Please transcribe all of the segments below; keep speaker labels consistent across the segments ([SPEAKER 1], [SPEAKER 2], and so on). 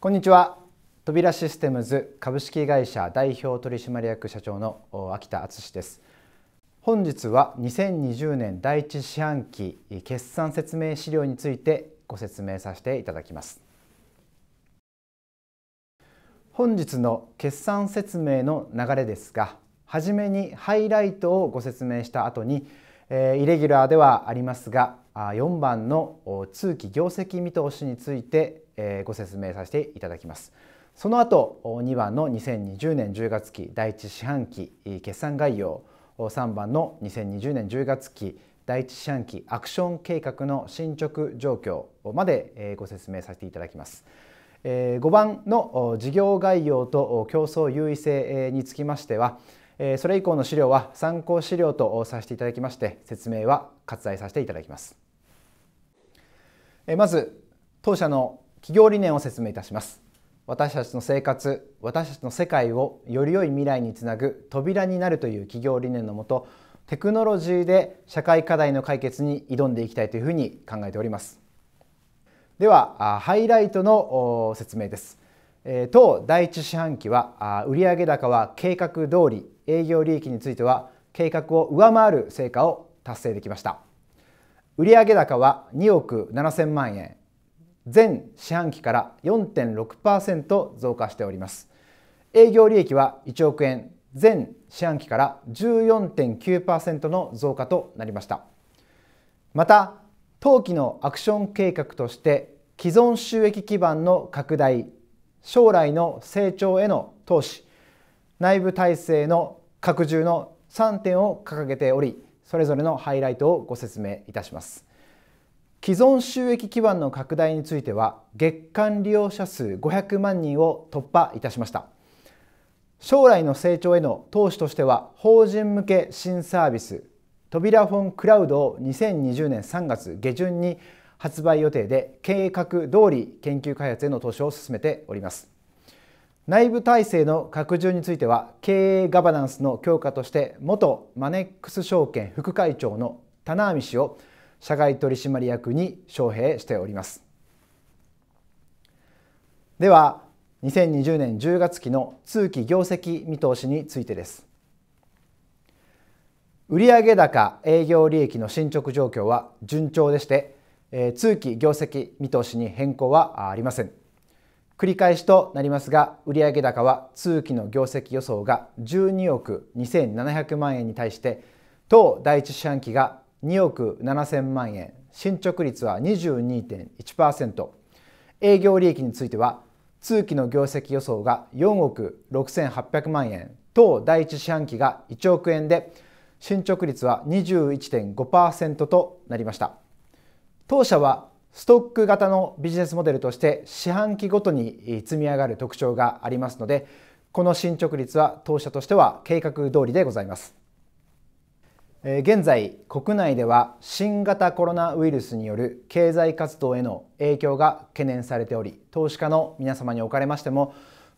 [SPEAKER 1] こんにちは扉システムズ株式会社代表取締役社長の秋田敦です本日は2020年第一四半期決算説明資料についてご説明させていただきます本日の決算説明の流れですがはじめにハイライトをご説明した後にイレギュラーではありますが4番の通期業績見通しについてえご説明させていただきます。その後2番の2020年10月期第1四半期決算概要3番の2020年10月期第1四半期アクション計画の進捗状況までご説明させていただきます。5番の事業概要と競争優位性につきましてはそれ以降の資料は参考資料とさせていただきまして説明は割愛させていただきます。まず当社の企業理念を説明いたします私たちの生活私たちの世界をより良い未来につなぐ扉になるという企業理念のもとテクノロジーで社会課題の解決に挑んでいきたいというふうに考えておりますではハイライトの説明です当第一四半期は売上高は計画通り営業利益については計画を上回る成果を達成できました売上高は2億7000万円前四半期から4.6%増加しております営業利益は1億円前四半期から14.9%の増加となりましたまた当期のアクション計画として既存収益基盤の拡大将来の成長への投資内部体制の拡充の3点を掲げておりそれぞれのハイライトをご説明いたします。既存収益基盤の拡大については月間利用者数500万人を突破いたしました将来の成長への投資としては法人向け新サービス扉フォンクラウドを2020年3月下旬に発売予定で計画通り研究開発への投資を進めております内部体制の拡充については経営ガバナンスの強化として元マネックス証券副会長の田波氏を社外取締役に招聘しておりますでは2020年10月期の通期業績見通しについてです売上高営業利益の進捗状況は順調でして、え通期業績見通しに変更はありません繰り返しとなりますが売上高は通期の業績予想が12億2700万円に対して当第一四半期が2億7000万円進捗率は22.1%営業利益については通期の業績予想が4億6800万円当第一四半期が1億円で進捗率は21.5%となりました当社はストック型のビジネスモデルとして四半期ごとに積み上がる特徴がありますのでこの進捗率は当社としては計画通りでございます現在国内では新型コロナウイルスによる経済活動への影響が懸念されており投資家の皆様におかれましても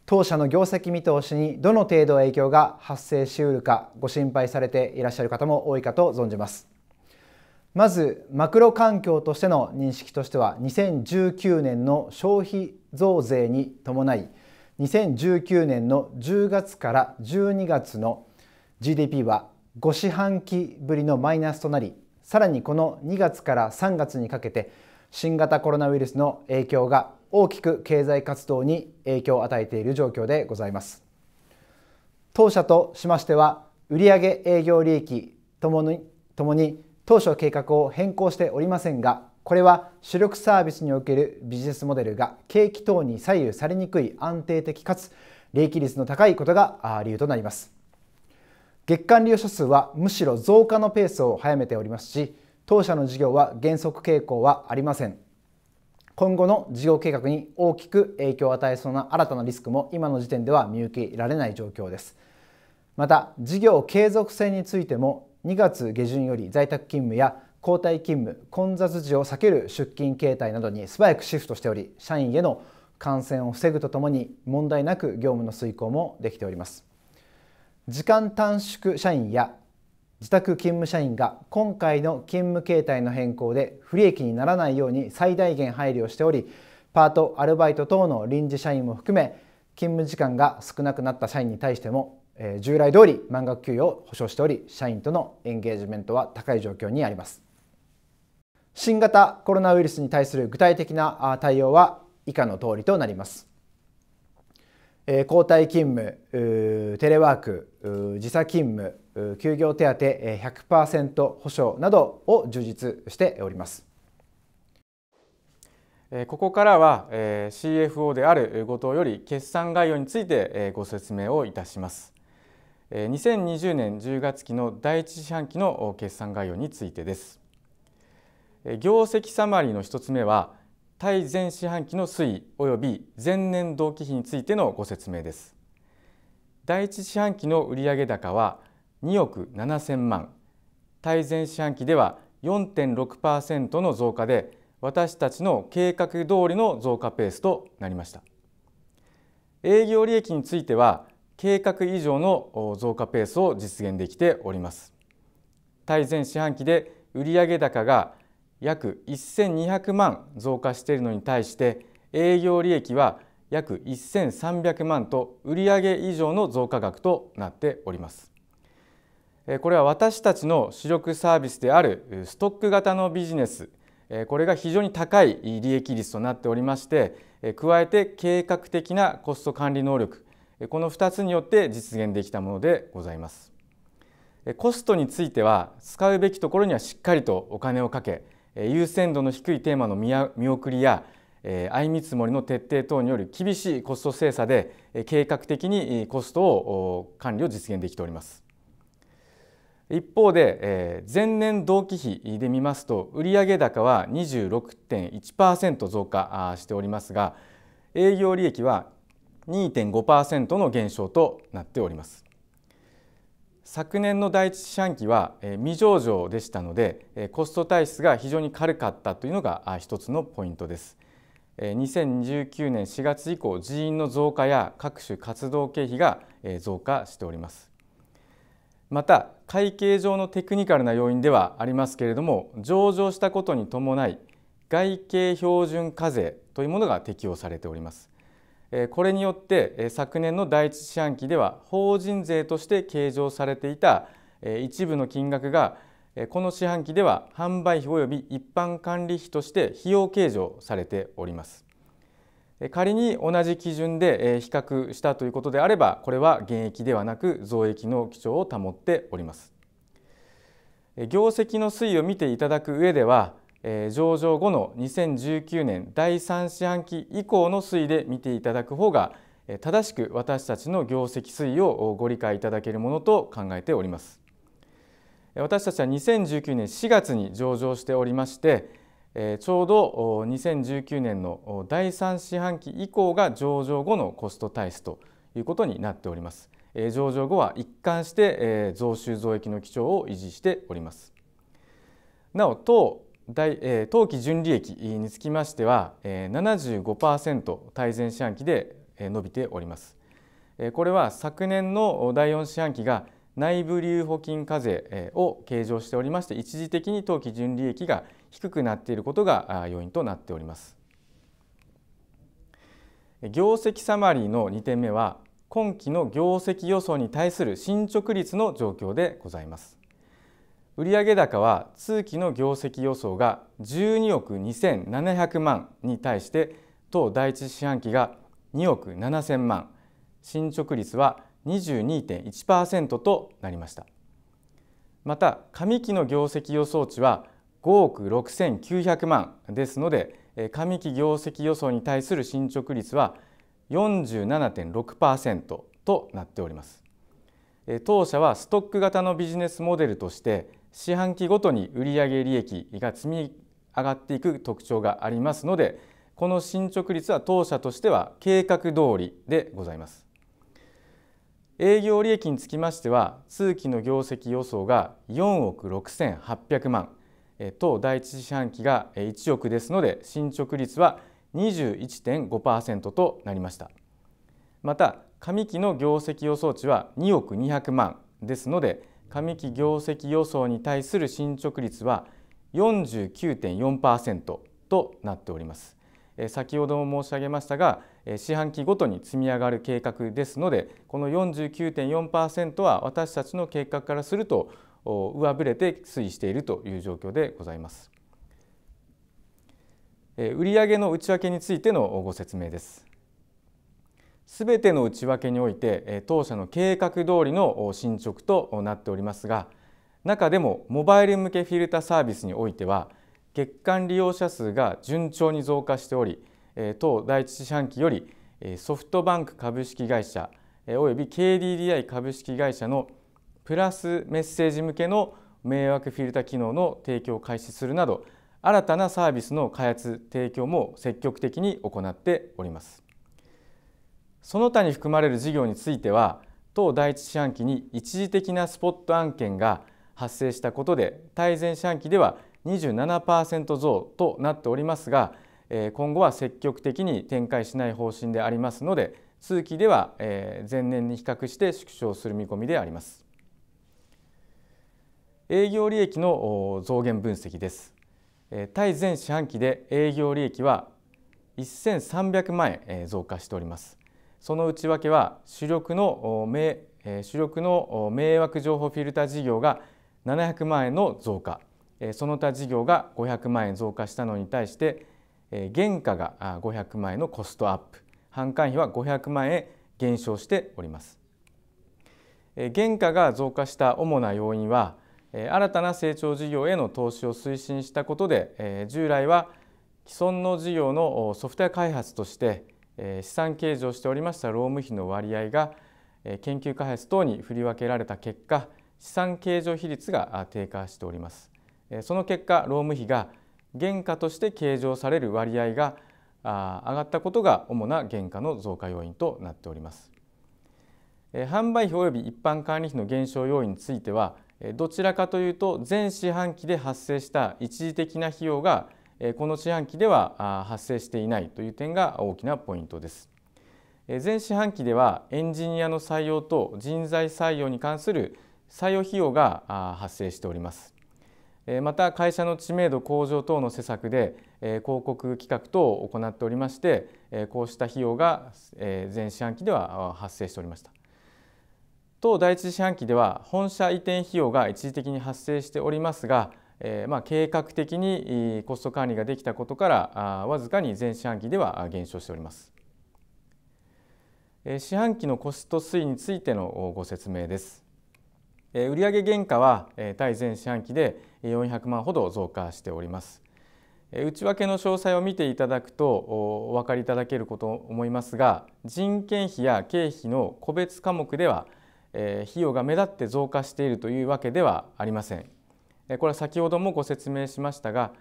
[SPEAKER 1] 当社の業績見通しにどの程度影響が発生しうるかご心配されていらっしゃる方も多いかと存じますまずマクロ環境としての認識としては2019年の消費増税に伴い2019年の10月から12月の GDP は5四半期ぶりのマイナスとなりさらにこの2月から3月にかけて新型コロナウイルスの影響が大きく経済活動に影響を与えている状況でございます当社としましては売上営業利益ともにともに当初計画を変更しておりませんがこれは主力サービスにおけるビジネスモデルが景気等に左右されにくい安定的かつ利益率の高いことが理由となります月間利用者数はむしろ増加のペースを早めておりますし当社の事業は減速傾向はありません今後の事業計画に大きく影響を与えそうな新たなリスクも今の時点では見受けられない状況ですまた事業継続性についても2月下旬より在宅勤務や交代勤務混雑時を避ける出勤形態などに素早くシフトしており社員への感染を防ぐとともに問題なく業務の遂行もできております時間短縮社員や自宅勤務社員が今回の勤務形態の変更で不利益にならないように最大限配慮しておりパートアルバイト等の臨時社員も含め勤務時間が少なくなった社員に対しても、従来通り満額給与を保障しており社員とのエンゲージメントは高い状況にあります新型コロナウイルスに対する具体的な対応は以下の通りとなりますえ交代勤務テレワーク時差勤務休業手当100%保障などを充実しております。
[SPEAKER 2] ここからは CFO である後藤より決算概要についてご説明をいたします。2020年10月期の第一四半期の決算概要についてです。業績サマリーの一つ目は対前四半期の推移及び前年同期比についてのご説明です第一四半期の売上高は2億7 0 0万対前四半期では4.6%の増加で私たちの計画通りの増加ペースとなりました営業利益については計画以上の増加ペースを実現できております対前四半期で売上高が約1200万増加しているのに対して営業利益は約1300万と売上以上の増加額となっておりますこれは私たちの主力サービスであるストック型のビジネスこれが非常に高い利益率となっておりまして加えて計画的なコスト管理能力この2つによって実現できたものでございますコストについては使うべきところにはしっかりとお金をかけ優先度の低いテーマの見送りや相見積もりの徹底等による厳しいコスト精査で計画的にコストを管理を実現できております一方で前年同期比で見ますと売上高は26.1%増加しておりますが営業利益は2.5%の減少となっております昨年の第一四半期は未上場でしたのでコスト体質が非常に軽かったというのが一つのポイントです2019年4月以降人員の増加や各種活動経費が増加しておりますまた会計上のテクニカルな要因ではありますけれども上場したことに伴い外形標準課税というものが適用されておりますこれによって昨年の第一四半期では法人税として計上されていた一部の金額がこの四半期では販売費及び一般管理費として費用計上されております仮に同じ基準で比較したということであればこれは減益ではなく増益の基調を保っております業績の推移を見ていただく上では上場後の2019年第3四半期以降の推移で見ていただく方が正しく私たちの業績推移をご理解いただけるものと考えております私たちは2019年4月に上場しておりましてちょうど2019年の第3四半期以降が上場後のコスト体質ということになっております上場後は一貫して増収増益の基調を維持しておりますなお当大え当期純利益につきましては、え75%対前四半期で、え伸びております、えこれは昨年の第4四半期が内部留保金課税を計上しておりまして一時的に当期純利益が低くなっていることが要因となっております業績サマリーの2点目は今期の業績予想に対する進捗率の状況でございます売上高は通期の業績予想が12億2700万に対して当第一四半期が2億7000万進捗率は22.1%となりましたまた上期の業績予想値は5億6900万ですので上期業績予想に対する進捗率は47.6%となっております当社はストック型のビジネスモデルとして四半期ごとに売上利益が積み上がっていく特徴がありますのでこの進捗率は当社としては計画通りでございます営業利益につきましては通期の業績予想が4億6800万当第一四半期が1億ですので進捗率は21.5%となりましたまた上期の業績予想値は2億200万ですので上期業績予想に対する進捗率は49.4%となっております先ほども申し上げましたが四半期ごとに積み上がる計画ですのでこの49.4%は私たちの計画からすると上振れて推移しているという状況でございます売上の内訳についてのご説明ですすべての内訳において当社の計画通りの進捗となっておりますが中でもモバイル向けフィルタサービスにおいては月間利用者数が順調に増加しており当第一四半期よりソフトバンク株式会社および KDDI 株式会社のプラスメッセージ向けの迷惑フィルタ機能の提供を開始するなど新たなサービスの開発提供も積極的に行っております。その他に含まれる事業については当第一四半期に一時的なスポット案件が発生したことで対前四半期では27%増となっておりますが今後は積極的に展開しない方針でありますので通期では前年に比較して縮小する見込みであります営業利益の増減分析です対前四半期で営業利益は1300万円増加しておりますその内訳は主力の名主力の迷惑情報フィルター事業が700万円の増加その他事業が500万円増加したのに対して原価が500万円のコストアップ販管費は500万円減少しております原価が増加した主な要因は新たな成長事業への投資を推進したことで従来は既存の事業のソフトウェア開発として資産計上しておりました労務費の割合が研究開発等に振り分けられた結果資産計上比率が低下しておりますその結果労務費が原価として計上される割合が上がったことが主な原価の増加要因となっております販売費及び一般管理費の減少要因についてはどちらかというと前四半期で発生した一時的な費用がこの四半期では発生していないという点が大きなポイントです。前四半期ではエンジニアの採用と人材採用に関する採用費用が発生しております。また会社の知名度向上等の施策で広告企画等を行っておりましてこうした費用が前四半期では発生しておりました。当第一四半期では本社移転費用が一時的に発生しておりますがえまあ、計画的にコスト管理ができたことからわずかに前四半期では減少しております。四半期のコスト推移についてのご説明です。売上原価は対前四半期で400万ほど増加しております。内訳の詳細を見ていただくとお分かりいただけること思いますが人件費や経費の個別科目ではえ費用が目立って増加しているというわけではありません。これは先ほどもご説明しましたが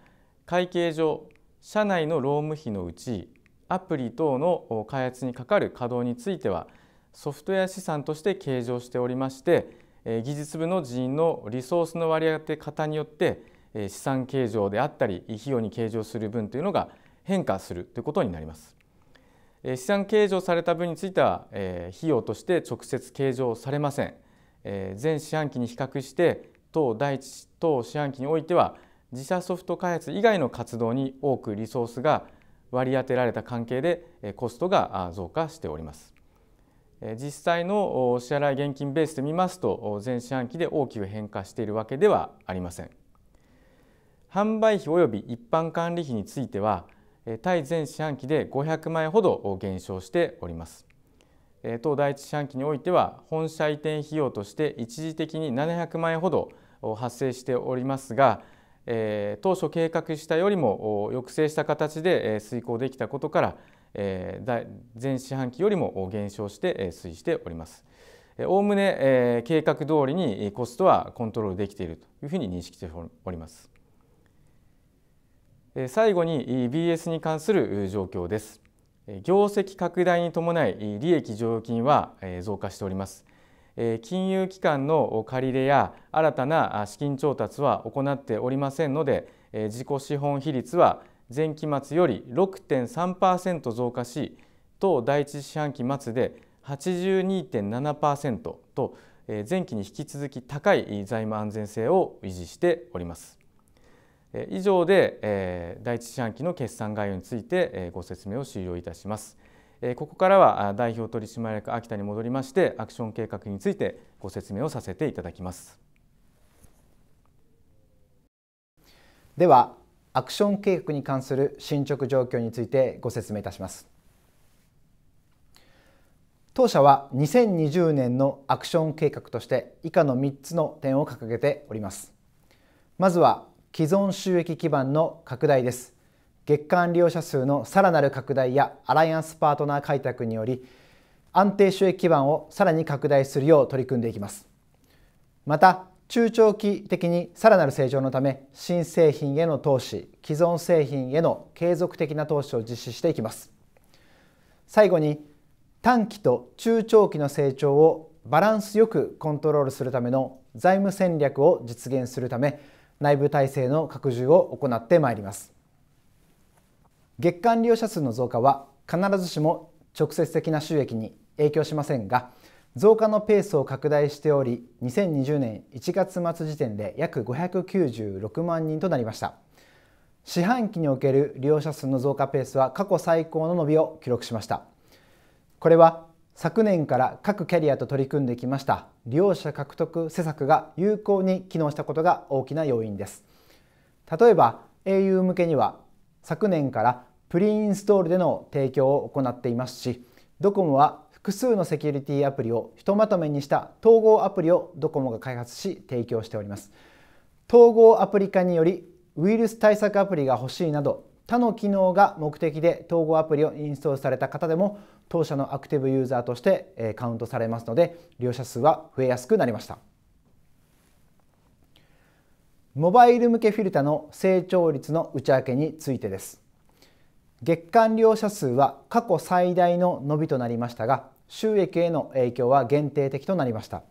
[SPEAKER 2] 会計上社内の労務費のうちアプリ等の開発にかかる稼働についてはソフトウェア資産として計上しておりまして技術部の人員のリソースの割り当て方によって資産計上であったり費用に計上する分というのが変化するということになります。資産計上された分については費用として直接計上されません。全四半期に比較して等第一等四半期においては自社ソフト開発以外の活動に多くリソースが割り当てられた関係でコストが増加しております。実際の支払い現金ベースで見ますと全四半期で大きく変化しているわけではありません販売費及び一般管理費については対前四半期で500万円ほど減少しております当第一四半期においては本社移転費用として一時的に700万円ほど発生しておりますが当初計画したよりも抑制した形で遂行できたことから前四半期よりも減少して推移しております。おおむね計画通りにコストはコントロールできているというふうに認識しております。最後に BS に関する状況です。業績拡大に伴い利益剰余金は増加しております金融機関の借り入れや新たな資金調達は行っておりませんので自己資本比率は前期末より6.3%増加し当第一四半期末で82.7%と前期に引き続き高い財務安全性を維持しております以上で第一四半期の決算概要についてご説明を終了いたします。ここからは代表取締役秋田に戻りましてアクション計画についてご説明を
[SPEAKER 1] させていただきます。ではアクション計画に関する進捗状況についてご説明いたします。当社は2020年のアクション計画として以下の3つの点を掲げております。まずは既存収益基盤の拡大です月間利用者数のさらなる拡大やアライアンスパートナー開拓により安定収益基盤をさらに拡大するよう取り組んでいきますまた中長期的にさらなる成長のため新製品への投資既存製品への継続的な投資を実施していきます最後に短期と中長期の成長をバランスよくコントロールするための財務戦略を実現するため内部体制の拡充を行ってまいります月間利用者数の増加は必ずしも直接的な収益に影響しませんが増加のペースを拡大しており2020年1月末時点で約596万人となりました四半期における利用者数の増加ペースは過去最高の伸びを記録しましたこれは昨年から各キャリアと取り組んできました利用者獲得施策が有効に機能したことが大きな要因です例えば au 向けには昨年からプリインストールでの提供を行っていますしドコモは複数のセキュリティアプリをひとまとめにした統合アプリをドコモが開発し提供しております統合アプリ化によりウイルス対策アプリが欲しいなど他の機能が目的で統合アプリをインストールされた方でも当社のアクティブユーザーとしてカウントされますので利用者数は増えやすくなりましたモバイル向けフィルタの成長率の内訳についてです月間利用者数は過去最大の伸びとなりましたが収益への影響は限定的となりました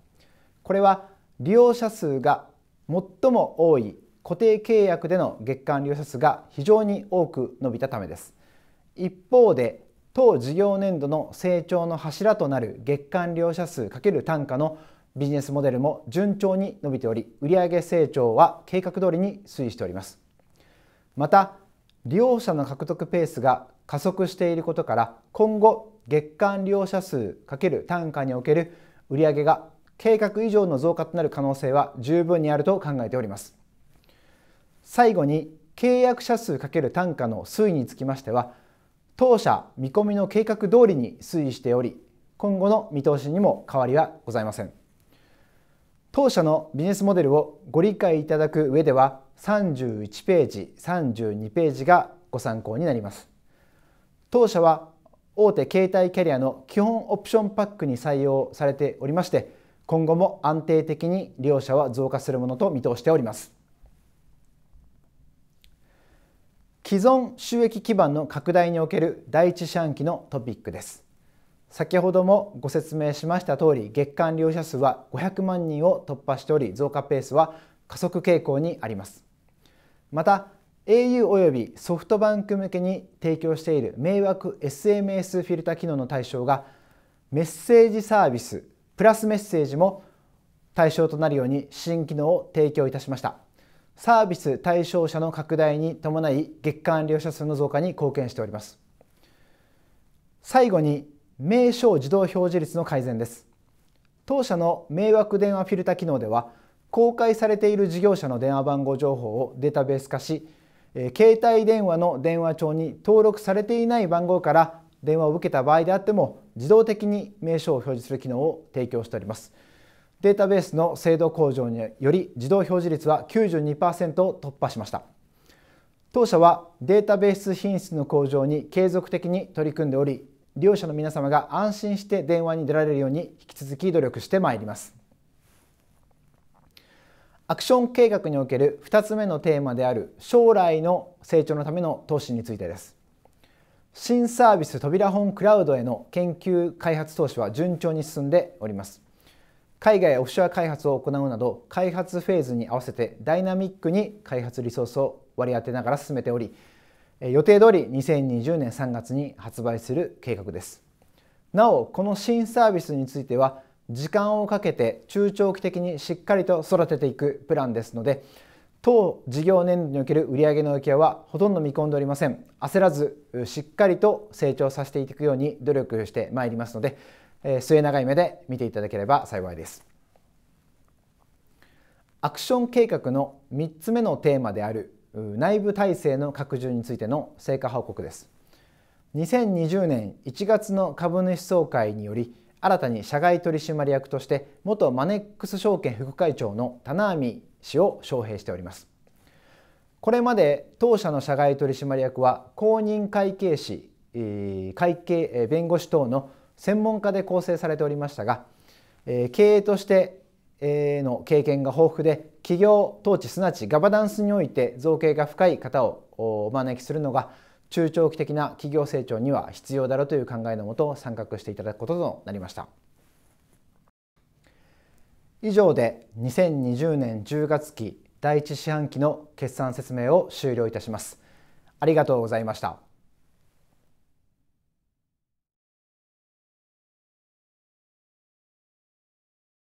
[SPEAKER 1] これは利用者数が最も多い固定契約での月間利用者数が非常に多く伸びたためです一方で当事業年度の成長の柱となる月間利用者数×単価のビジネスモデルも順調に伸びており売上成長は計画通りに推移しておりますまた利用者の獲得ペースが加速していることから今後月間利用者数×単価における売上が計画以上の増加となる可能性は十分にあると考えております最後に契約者数かける単価の推移につきましては当社見込みの計画通りに推移しており今後の見通しにも変わりはございません当社のビジネスモデルをご理解いただく上では31ページ32ページがご参考になります当社は大手携帯キャリアの基本オプションパックに採用されておりまして今後も安定的に利用者は増加するものと見通しております既存収益基盤の拡大における第一四半期のトピックです先ほどもご説明しました通り月間利用者数は500万人を突破しており増加ペースは加速傾向にありますまた au およびソフトバンク向けに提供している迷惑 SMS フィルタ機能の対象がメッセージサービスプラスメッセージも対象となるように新機能を提供いたしましたサービス対象者の拡大に伴い月間利用者数の増加に貢献しております最後に名称自動表示率の改善です当社の迷惑電話フィルタ機能では公開されている事業者の電話番号情報をデータベース化し携帯電話の電話帳に登録されていない番号から電話を受けた場合であっても自動的に名称を表示する機能を提供しております。データベースの精度向上により自動表示率は92%を突破しました当社はデータベース品質の向上に継続的に取り組んでおり利用者の皆様が安心して電話に出られるように引き続き努力してまいりますアクション計画における2つ目のテーマである将来の成長のための投資についてです新サービス扉本クラウドへの研究開発投資は順調に進んでおります海外オフショア開発を行うなど開発フェーズに合わせてダイナミックに開発リソースを割り当てながら進めており予定通り2020年3月に発売する計画ですなおこの新サービスについては時間をかけて中長期的にしっかりと育てていくプランですので当事業年度における売上の受けはほとんど見込んでおりません焦らずしっかりと成長させていくように努力してまいりますのでえ末永い目で見ていただければ幸いです。アクション計画の3つ目のテーマである内部体制の拡充についての成果報告です。2020年1月の株主総会により新たに社外取締役として元マネックス証券副会長の田波氏を招聘しております。これまで当社の社外取締役は公認会計士会計弁護士等の専門家で構成されておりましたが、えー、経営としての経験が豊富で企業統治すなわちガバナンスにおいて造形が深い方をお招きするのが中長期的な企業成長には必要だろうという考えのもと参画していただくこととなりました。以上で2020年10月期第一四半期の決算説明を終了いたします。ありがとうございました。